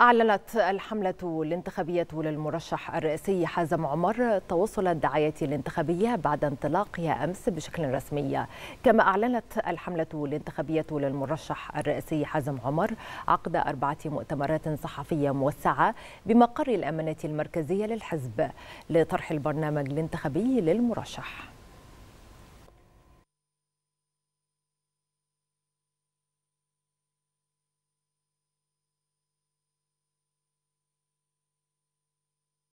أعلنت الحملة الانتخابية للمرشح الرئاسي حازم عمر توصل الدعاية الانتخابية بعد انطلاقها أمس بشكل رسمي كما أعلنت الحملة الانتخابية للمرشح الرئاسي حازم عمر عقد أربعة مؤتمرات صحفية موسعة بمقر الأمانة المركزية للحزب لطرح البرنامج الانتخابي للمرشح